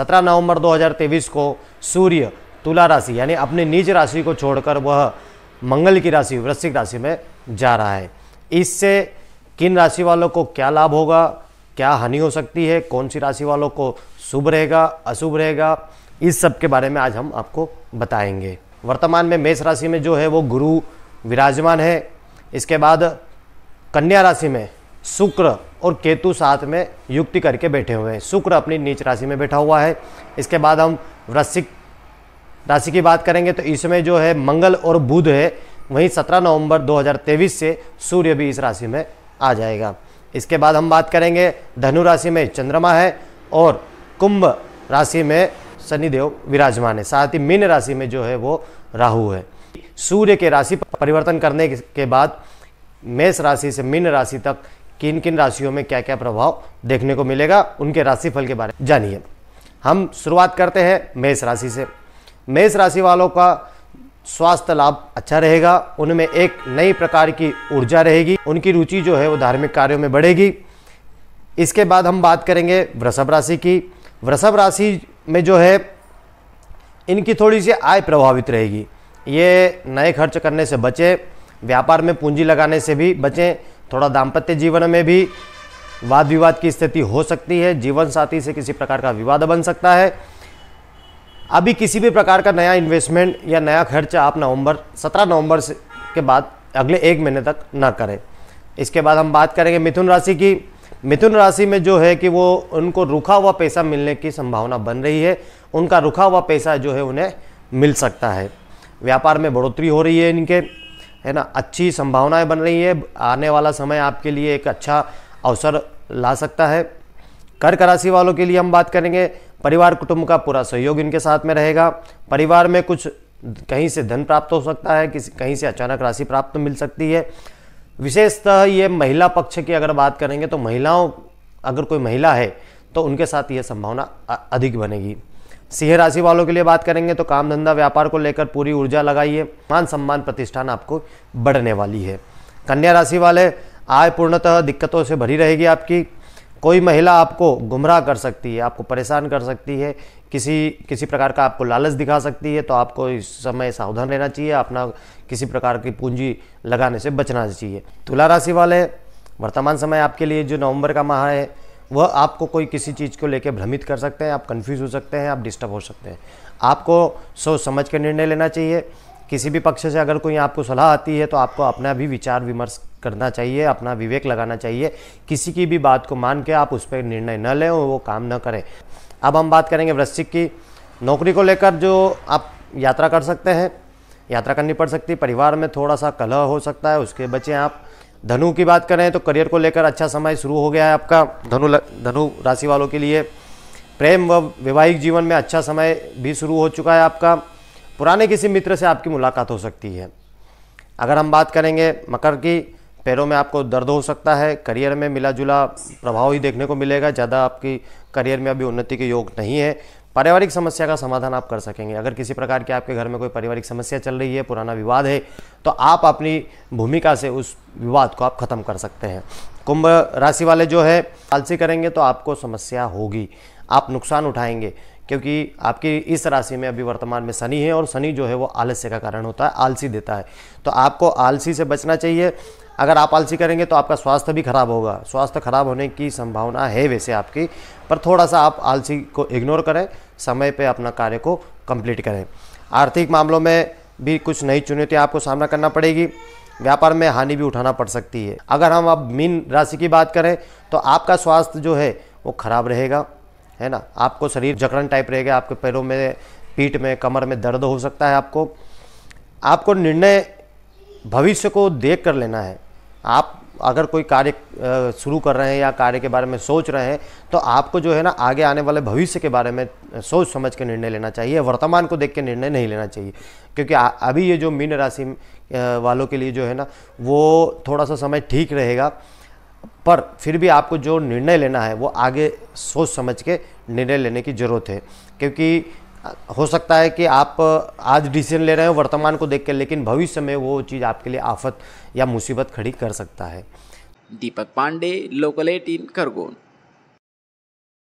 17 नवंबर 2023 को सूर्य तुला राशि यानी अपनी निज राशि को छोड़कर वह मंगल की राशि वृश्चिक राशि में जा रहा है इससे किन राशि वालों को क्या लाभ होगा क्या हानि हो सकती है कौन सी राशि वालों को शुभ रहेगा अशुभ रहेगा इस सब के बारे में आज हम आपको बताएंगे वर्तमान में मेष राशि में जो है वो गुरु विराजमान है इसके बाद कन्या राशि में शुक्र और केतु साथ में युक्ति करके बैठे हुए हैं शुक्र अपनी नीच राशि में बैठा हुआ है इसके बाद हम वृश्चिक राशि की बात करेंगे तो इसमें जो है मंगल और बुध है वहीं 17 नवंबर 2023 से सूर्य भी इस राशि में आ जाएगा इसके बाद हम बात करेंगे धनु राशि में चंद्रमा है और कुंभ राशि में शनिदेव विराजमान है साथ ही मीन राशि में जो है वो राहु है सूर्य के राशि परिवर्तन करने के बाद मेष राशि से मीन राशि तक किन किन राशियों में क्या क्या प्रभाव देखने को मिलेगा उनके राशिफल के बारे में जानिए हम शुरुआत करते हैं मेष राशि से मेष राशि वालों का स्वास्थ्य लाभ अच्छा रहेगा उनमें एक नई प्रकार की ऊर्जा रहेगी उनकी रुचि जो है वो धार्मिक कार्यों में बढ़ेगी इसके बाद हम बात करेंगे वृषभ राशि की वृषभ राशि में जो है इनकी थोड़ी सी आय प्रभावित रहेगी ये नए खर्च करने से बचें व्यापार में पूंजी लगाने से भी बचें थोड़ा दाम्पत्य जीवन में भी वाद विवाद की स्थिति हो सकती है जीवन साथी से किसी प्रकार का विवाद बन सकता है अभी किसी भी प्रकार का नया इन्वेस्टमेंट या नया खर्च आप नवंबर 17 नवंबर से के बाद अगले एक महीने तक ना करें इसके बाद हम बात करेंगे मिथुन राशि की मिथुन राशि में जो है कि वो उनको रुका हुआ पैसा मिलने की संभावना बन रही है उनका रुका हुआ पैसा जो है उन्हें मिल सकता है व्यापार में बढ़ोतरी हो रही है इनके है ना अच्छी संभावनाएं बन रही है आने वाला समय आपके लिए एक अच्छा अवसर ला सकता है कर्क राशि वालों के लिए हम बात करेंगे परिवार कुटुंब का पूरा सहयोग इनके साथ में रहेगा परिवार में कुछ कहीं से धन प्राप्त हो सकता है किसी कहीं से अचानक राशि प्राप्त मिल सकती है विशेषतः ये महिला पक्ष की अगर बात करेंगे तो महिलाओं अगर कोई महिला है तो उनके साथ ये संभावना अधिक बनेगी सिंह राशि वालों के लिए बात करेंगे तो काम धंधा व्यापार को लेकर पूरी ऊर्जा लगाइए मान सम्मान प्रतिष्ठान आपको बढ़ने वाली है कन्या राशि वाले आय पूर्णतः दिक्कतों से भरी रहेगी आपकी कोई महिला आपको गुमराह कर सकती है आपको परेशान कर सकती है किसी किसी प्रकार का आपको लालच दिखा सकती है तो आपको इस समय सावधान रहना चाहिए अपना किसी प्रकार की पूंजी लगाने से बचना चाहिए तुला राशि वाले वर्तमान समय आपके लिए जो नवंबर का माह है वह आपको कोई किसी चीज़ को लेकर भ्रमित कर सकते हैं आप कंफ्यूज हो सकते हैं आप डिस्टर्ब हो सकते हैं आपको सोच समझ के निर्णय लेना चाहिए किसी भी पक्ष से अगर कोई आपको सलाह आती है तो आपको अपना भी विचार विमर्श करना चाहिए अपना विवेक लगाना चाहिए किसी की भी बात को मान के आप उस पर निर्णय न लें और वो काम न करें अब हम बात करेंगे वृश्चिक की नौकरी को लेकर जो आप यात्रा कर सकते हैं यात्रा करनी पड़ सकती है परिवार में थोड़ा सा कलह हो सकता है उसके बचे आप धनु की बात करें तो करियर को लेकर अच्छा समय शुरू हो गया है आपका धनु धनु राशि वालों के लिए प्रेम व वैवाहिक जीवन में अच्छा समय भी शुरू हो चुका है आपका पुराने किसी मित्र से आपकी मुलाकात हो सकती है अगर हम बात करेंगे मकर की पैरों में आपको दर्द हो सकता है करियर में मिला जुला प्रभाव ही देखने को मिलेगा ज़्यादा आपकी करियर में अभी उन्नति के योग नहीं है पारिवारिक समस्या का समाधान आप कर सकेंगे अगर किसी प्रकार की आपके घर में कोई पारिवारिक समस्या चल रही है पुराना विवाद है तो आप अपनी भूमिका से उस विवाद को आप खत्म कर सकते हैं कुंभ राशि वाले जो है आलसी करेंगे तो आपको समस्या होगी आप नुकसान उठाएंगे क्योंकि आपकी इस राशि में अभी वर्तमान में शनि है और शनि जो है वो आलस्य का कारण होता है आलसी देता है तो आपको आलसी से बचना चाहिए अगर आप आलसी करेंगे तो आपका स्वास्थ्य भी खराब होगा स्वास्थ्य खराब होने की संभावना है वैसे आपकी पर थोड़ा सा आप आलसी को इग्नोर करें समय पर अपना कार्य को कंप्लीट करें आर्थिक मामलों में भी कुछ नई चुनौतियाँ आपको सामना करना पड़ेगी व्यापार में हानि भी उठाना पड़ सकती है अगर हम अब मीन राशि की बात करें तो आपका स्वास्थ्य जो है वो खराब रहेगा है ना आपको शरीर जकड़न टाइप रहेगा आपके पैरों में पीठ में कमर में दर्द हो सकता है आपको आपको निर्णय भविष्य को देख कर लेना है आप अगर कोई कार्य शुरू कर रहे हैं या कार्य के बारे में सोच रहे हैं तो आपको जो है ना आगे आने वाले भविष्य के बारे में सोच समझ के निर्णय लेना चाहिए वर्तमान को देख के निर्णय नहीं लेना चाहिए क्योंकि अभी ये जो मीन राशि वालों के लिए जो है ना वो थोड़ा सा समय ठीक रहेगा पर फिर भी आपको जो निर्णय लेना है वो आगे सोच समझ के निर्णय लेने की ज़रूरत है क्योंकि हो सकता है कि आप आज डिसीजन ले रहे हो वर्तमान को देख कर लेकिन भविष्य में वो चीज़ आपके लिए आफत या मुसीबत खड़ी कर सकता है दीपक पांडे लोकल एटीन खरगोन